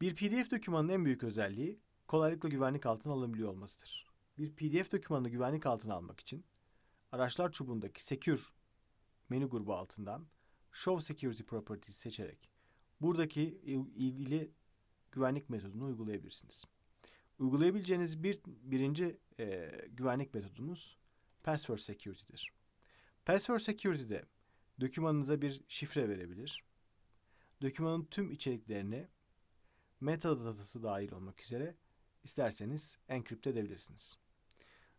Bir PDF dokümanının en büyük özelliği kolaylıkla güvenlik altına alınabiliyor olmasıdır. Bir PDF dokümanını güvenlik altına almak için araçlar çubuğundaki Secure menü grubu altından Show Security Properties seçerek buradaki ilgili güvenlik metodunu uygulayabilirsiniz. Uygulayabileceğiniz bir birinci e, güvenlik metodumuz Password Security'dir. Password Security'de dokümanınıza bir şifre verebilir. Dokümanın tüm içeriklerini metadatası dahil olmak üzere isterseniz enkript edebilirsiniz.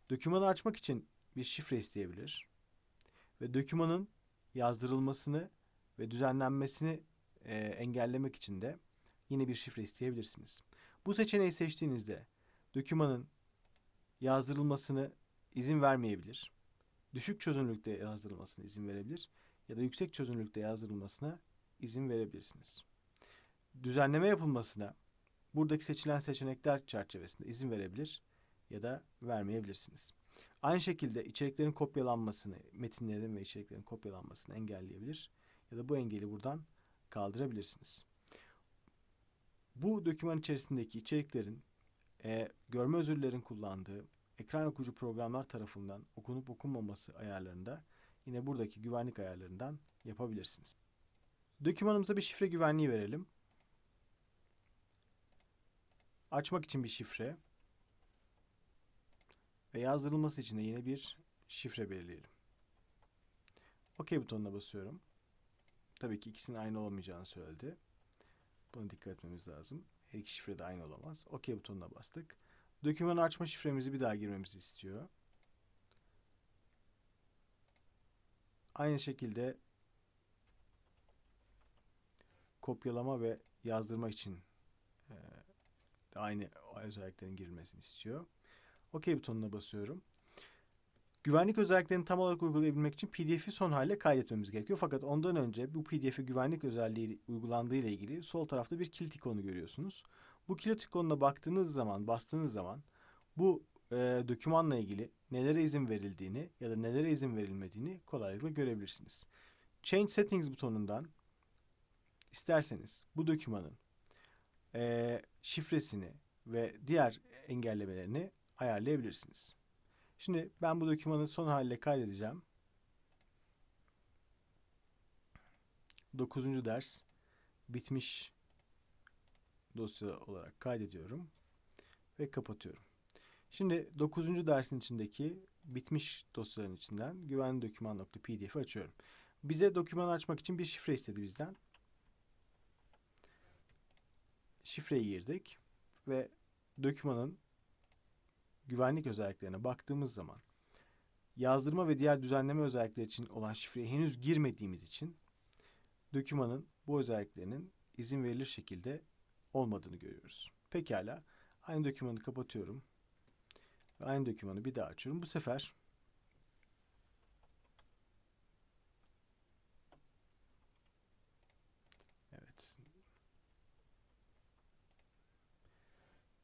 Dokümanı açmak için bir şifre isteyebilir ve dokümanın yazdırılmasını ve düzenlenmesini e, engellemek için de yine bir şifre isteyebilirsiniz. Bu seçeneği seçtiğinizde dokümanın yazdırılmasını izin vermeyebilir. Düşük çözünürlükte yazdırılmasına izin verebilir ya da yüksek çözünürlükte yazdırılmasına izin verebilirsiniz düzenleme yapılmasına buradaki seçilen seçenekler çerçevesinde izin verebilir ya da vermeyebilirsiniz. Aynı şekilde içeriklerin kopyalanmasını, metinlerin ve içeriklerin kopyalanmasını engelleyebilir ya da bu engeli buradan kaldırabilirsiniz. Bu doküman içerisindeki içeriklerin e, görme özürlerin kullandığı ekran okuyucu programlar tarafından okunup okunmaması ayarlarında yine buradaki güvenlik ayarlarından yapabilirsiniz. Dokümanımıza bir şifre güvenliği verelim. Açmak için bir şifre ve yazdırılması için de yeni bir şifre belirleyelim. OK butonuna basıyorum. Tabii ki ikisinin aynı olmayacağını söyledi. Buna dikkat etmemiz lazım. Her iki şifre de aynı olamaz. OK butonuna bastık. Doküman açma şifremizi bir daha girmemizi istiyor. Aynı şekilde kopyalama ve yazdırma için aynı özelliklerin girilmesini istiyor. OK butonuna basıyorum. Güvenlik özelliklerini tam olarak uygulayabilmek için PDF'i son hale kaydetmemiz gerekiyor. Fakat ondan önce bu PDF'i güvenlik özelliği uygulandığı ile ilgili sol tarafta bir kilit ikonu görüyorsunuz. Bu kilit ikonuna baktığınız zaman, bastığınız zaman bu e, dokümanla ilgili nelere izin verildiğini ya da nelere izin verilmediğini kolaylıkla görebilirsiniz. Change Settings butonundan isterseniz bu dokümanın e, şifresini ve diğer engellemelerini ayarlayabilirsiniz. Şimdi ben bu dokümanı son haline kaydedeceğim. 9. ders bitmiş dosya olarak kaydediyorum ve kapatıyorum. Şimdi 9. dersin içindeki bitmiş dosyaların içinden güvenli doküman.pdf'i açıyorum. Bize doküman açmak için bir şifre istedi bizden şifreyi girdik ve dokümanın güvenlik özelliklerine baktığımız zaman yazdırma ve diğer düzenleme özellikleri için olan şifreyi henüz girmediğimiz için dokümanın bu özelliklerinin izin verilir şekilde olmadığını görüyoruz. Pekala aynı dokümanı kapatıyorum. Ve aynı dokümanı bir daha açıyorum. Bu sefer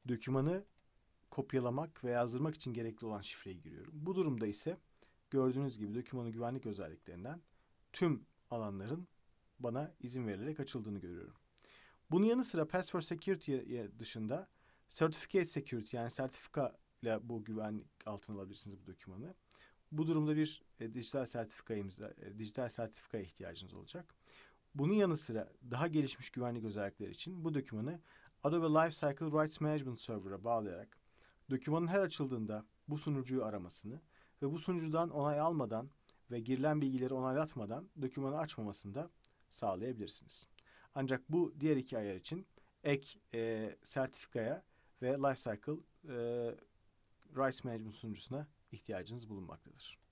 dokümanı kopyalamak ve yazdırmak için gerekli olan şifreyi giriyorum. Bu durumda ise gördüğünüz gibi dokümanın güvenlik özelliklerinden tüm alanların bana izin verilerek açıldığını görüyorum. Bunun yanı sıra Password Security dışında Certificate Security yani sertifika ile bu güvenlik altına alabilirsiniz bu dokümanı. Bu durumda bir e, dijital sertifikayımız, e, dijital sertifikaya ihtiyacınız olacak. Bunun yanı sıra daha gelişmiş güvenlik özellikleri için bu dokümanı Adobe Lifecycle Rights Management Server'a bağlayarak dokümanın her açıldığında bu sunucuyu aramasını ve bu sunucudan onay almadan ve girilen bilgileri onaylatmadan dokümanı açmamasını da sağlayabilirsiniz. Ancak bu diğer iki ayar için ek e, sertifikaya ve Lifecycle e, Rights Management sunucusuna ihtiyacınız bulunmaktadır.